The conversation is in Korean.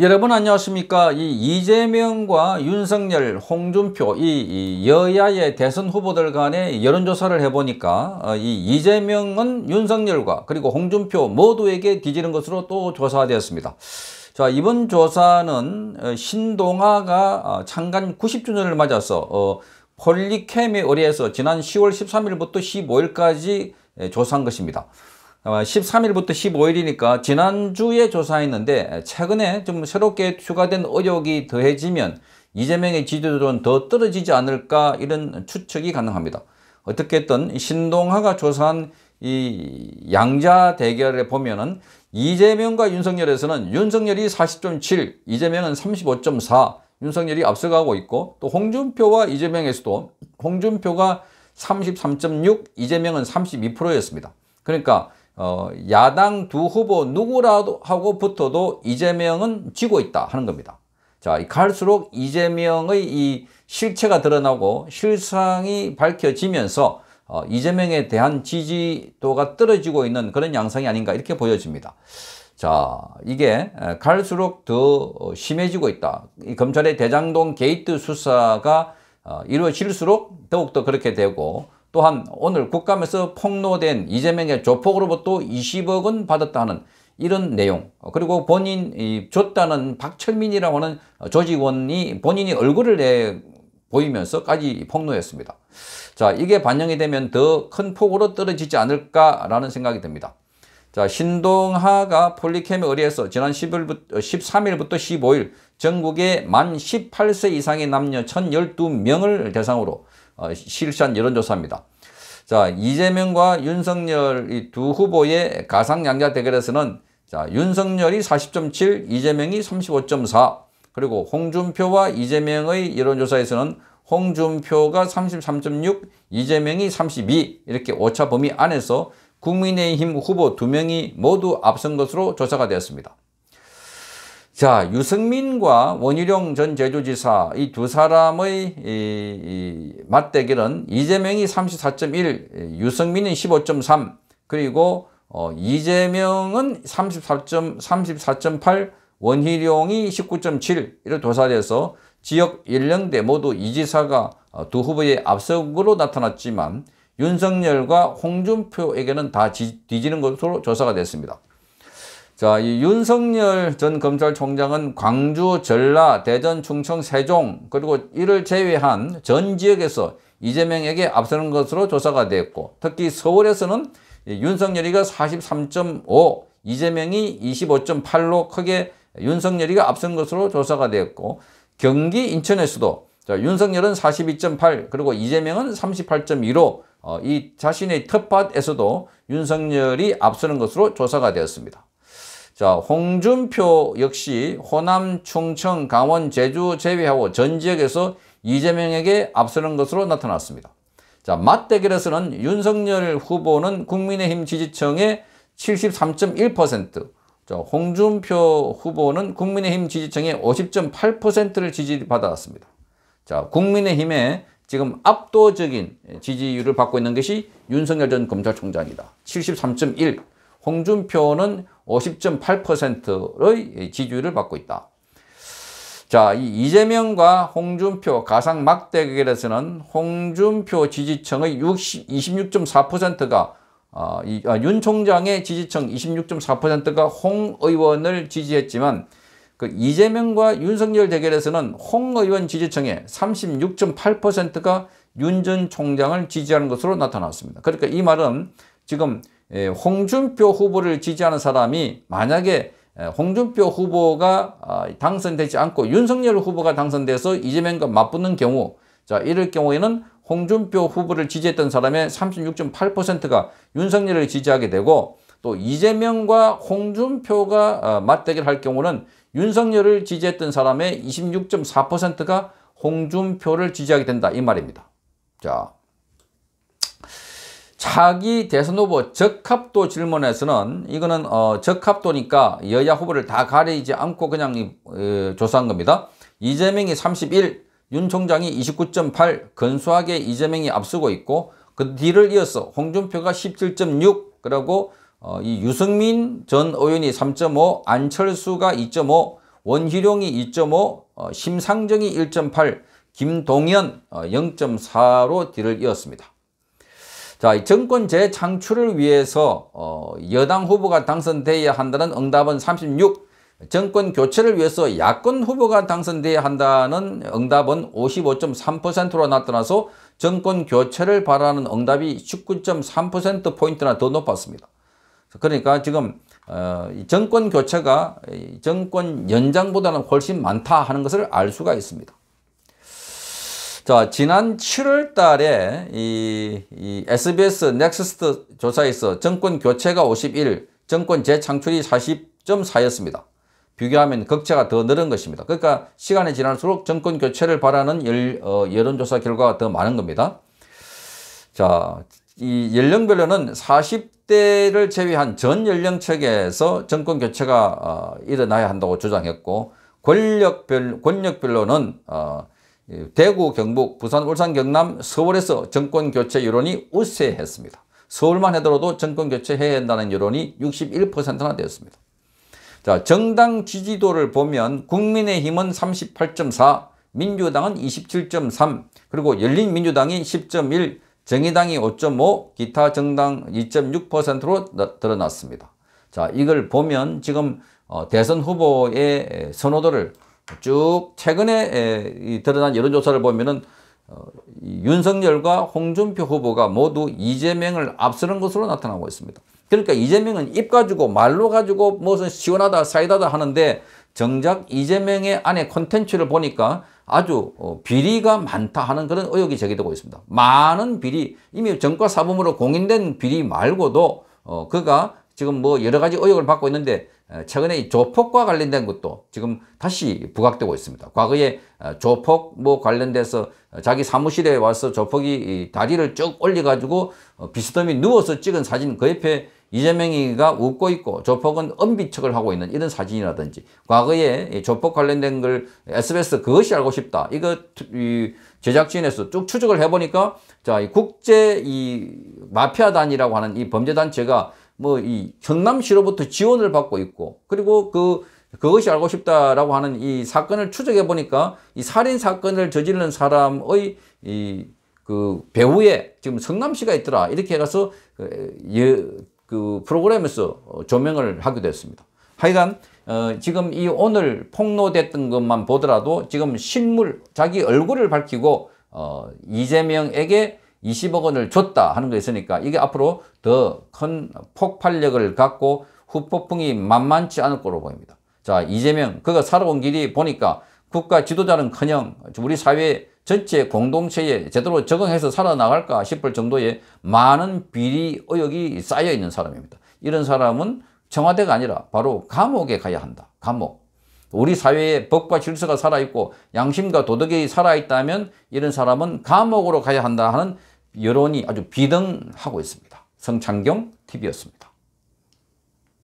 여러분 안녕하십니까 이 이재명과 윤석열 홍준표 이, 여야의 대선 후보들 간의 여론조사를 해보니까 어, 이 이재명은 윤석열과 그리고 홍준표 모두에게 뒤지는 것으로 또 조사되었습니다 자 이번 조사는 어, 신동아가 어, 창간 90주년을 맞아서 어, 폴리캠에 의해서 지난 10월 13일부터 15일까지 조사한 것입니다 13일부터 아, 15일이니까 지난주에 조사했는데 최근에 좀 새롭게 추가된 의혹이 더해지면 이재명의 지지도는 더 떨어지지 않을까 이런 추측이 가능합니다. 어떻게든 신동하가 조사한 이 양자 대결에 보면은 이재명과 윤석열에서는 윤석열이 40.7, 이재명은 35.4, 윤석열이 앞서가고 있고 또 홍준표와 이재명에서도 홍준표가 33.6, 이재명은 32%였습니다. 그러니까 어, 야당 두 후보 누구라도 하고 붙어도 이재명은 지고 있다 하는 겁니다. 자, 갈수록 이재명의 이 실체가 드러나고 실상이 밝혀지면서 어, 이재명에 대한 지지도가 떨어지고 있는 그런 양상이 아닌가 이렇게 보여집니다. 자, 이게 갈수록 더 어, 심해지고 있다. 이 검찰의 대장동 게이트 수사가 어, 이루어질수록 더욱더 그렇게 되고 또한 오늘 국감에서 폭로된 이재명의 조폭으로부터 20억 원 받았다 하는 이런 내용 그리고 본인 이 줬다는 박철민이라고 하는 조직원이 본인이 얼굴을 내 보이면서까지 폭로했습니다. 자 이게 반영이 되면 더 큰 폭으로 떨어지지 않을까라는 생각이 듭니다. 자 신동하가 폴리캠에 의뢰해서 지난 10일부터, 13일부터 어, 15일 전국에만 18세 이상의 남녀 1012명을 대상으로 어, 실시한 여론조사입니다. 자, 이재명과 윤석열 이 두 후보의 가상양자 대결에서는 자, 윤석열이 40.7, 이재명이 35.4, 그리고 홍준표와 이재명의 여론조사에서는 홍준표가 33.6, 이재명이 32 이렇게 오차 범위 안에서 국민의힘 후보 두명이 모두 앞선 것으로 조사가 되었습니다. 자, 유승민과 원희룡 전 제주지사 이 두 사람의 이, 이 맞대결은 이재명이 34.1, 유승민이 15.3, 그리고 어, 이재명은 34.8, 34 원희룡이 19.7 이를 도살해서 지역 연령대 모두 이 지사가 어, 두 후보의 앞서으로 나타났지만 윤석열과 홍준표에게는 다 뒤지는 것으로 조사가 됐습니다. 자, 이 윤석열 전 검찰총장은 광주, 전라, 대전, 충청, 세종 그리고 이를 제외한 전 지역에서 이재명에게 앞서는 것으로 조사가 됐고 특히 서울에서는 윤석열이가 43.5, 이재명이 25.8로 크게 윤석열이가 앞선 것으로 조사가 됐고 경기 인천에서도 자, 윤석열은 42.8 그리고 이재명은 38.2로 어, 이 자신의 텃밭에서도 윤석열이 앞서는 것으로 조사가 되었습니다. 자, 홍준표 역시 호남, 충청, 강원, 제주 제외하고 전 지역에서 이재명에게 앞서는 것으로 나타났습니다. 자, 맞대결에서는 윤석열 후보는 국민의힘 지지층의 73.1%, 자, 홍준표 후보는 국민의힘 지지층의 50.8%를 지지받았습니다. 자, 국민의힘의 지금 압도적인 지지율을 받고 있는 것이 윤석열 전 검찰총장이다. 73.1. 홍준표는 50.8%의 지지율을 받고 있다. 자, 이 이재명과 홍준표 가상 막대결에서는 홍준표 지지층의 26.4%가 어, 이, 아, 윤 총장의 지지층 26.4%가 홍 의원을 지지했지만 그 이재명과 윤석열 대결에서는 홍 의원 지지층의 36.8%가 윤 전 총장을 지지하는 것으로 나타났습니다. 그러니까 이 말은 지금 예, 홍준표 후보를 지지하는 사람이 만약에 예, 홍준표 후보가 아, 당선되지 않고 윤석열 후보가 당선돼서 이재명과 맞붙는 경우 자 이럴 경우에는 홍준표 후보를 지지했던 사람의 36.8%가 윤석열을 지지하게 되고 또 이재명과 홍준표가 아, 맞대결할 경우는 윤석열을 지지했던 사람의 26.4%가 홍준표를 지지하게 된다 이 말입니다. 자, 차기 대선 후보 적합도 질문에서는 이거는 어, 적합도니까 여야 후보를 다 가리지 않고 그냥 에, 어, 조사한 겁니다. 이재명이 31, 윤 총장이 29.8 근소하게 이재명이 앞서고 있고 그 뒤를 이어서 홍준표가 17.6 그리고 어, 이 유승민 전 의원이 3.5 안철수가 2.5 원희룡이 2.5 어, 심상정이 1.8 김동연 0.4로 어, 뒤를 이었습니다. 자, 이 정권 재창출을 위해서 어, 여당 후보가 당선돼야 한다는 응답은 36, 정권 교체를 위해서 야권 후보가 당선돼야 한다는 응답은 55.3%로 나타나서 정권 교체를 바라는 응답이 19.3%포인트나 더 높았습니다. 그러니까 지금 어, 정권 교체가 정권 연장보다는 훨씬 많다 하는 것을 알 수가 있습니다. 자, 지난 7월 달에 이, 이 SBS 넥스트 조사에서 정권 교체가 51, 정권 재창출이 40.4였습니다. 비교하면 격차가 더 늘은 것입니다. 그러니까 시간이 지날수록 정권 교체를 바라는 열, 어, 여론조사 결과가 더 많은 겁니다. 자, 이 연령별로는 40대를 제외한 전 연령층에서 정권 교체가 어, 일어나야 한다고 주장했고 권력별 권력별로는 어, 예, 대구, 경북, 부산, 울산, 경남, 서울에서 정권교체 여론이 우세했습니다. 서울만 해더라도 정권교체 해야 한다는 여론이 61%나 되었습니다. 자, 정당 지지도를 보면 국민의힘은 38.4, 민주당은 27.3, 그리고 열린민주당이 10.1, 정의당이 5.5, 기타 정당 2.6%로 드러났습니다. 자, 이걸 보면 지금 어, 대선 후보의 선호도를 쭉 최근에 드러난 여론조사를 보면은 어, 윤석열과 홍준표 후보가 모두 이재명을 앞서는 것으로 나타나고 있습니다. 그러니까 이재명은 입 가지고 말로 가지고 무슨 시원하다 사이다다 하는데 정작 이재명의 안에 콘텐츠를 보니까 아주 어, 비리가 많다 하는 그런 의혹이 제기되고 있습니다. 많은 비리, 이미 정과 사범으로 공인된 비리 말고도 어, 그가 지금 뭐 여러 가지 의혹을 받고 있는데 어, 최근에 조폭과 관련된 것도 지금 다시 부각되고 있습니다. 과거에 어, 조폭 뭐 관련돼서 어, 자기 사무실에 와서 조폭이 다리를 쭉 올려가지고 비스듬히 누워서 찍은 사진 그 옆에 이재명이가 웃고 있고 조폭은 은비척을 하고 있는 이런 사진이라든지 과거에 조폭 관련된 걸 SBS 그것이 알고 싶다. 이거 제작진에서 쭉 추적을 해보니까 자, 이 국제 이 마피아단이라고 하는 이 범죄단체가 뭐이 현남시로부터 지원을 받고 있고 그리고 그 그것이 알고 싶다라고 하는 이 사건을 추적해 보니까 이 살인 사건을 저지르는 사람의 이 그 배후에 지금 성남시가 있더라 이렇게 해서 그, 예, 그 프로그램에서 조명을 하게 되었습니다 하여간 어, 지금 이 오늘 폭로됐던 것만 보더라도 지금 실물 자기 얼굴을 밝히고 어, 이재명에게 20억 원을 줬다 하는 거 있으니까 이게 앞으로 더 큰 폭발력을 갖고 후폭풍이 만만치 않을 거로 보입니다. 자 이재명 그가 살아온 길이 보니까 국가 지도자는커녕 우리 사회 전체 공동체에 제대로 적응해서 살아나갈까 싶을 정도의 많은 비리 의혹이 쌓여있는 사람입니다. 이런 사람은 청와대가 아니라 바로 감옥에 가야 한다. 감옥. 우리 사회에 법과 질서가 살아있고 양심과 도덕이 살아있다면 이런 사람은 감옥으로 가야 한다 하는 여론이 아주 비등하고 있습니다. 성창경 TV였습니다.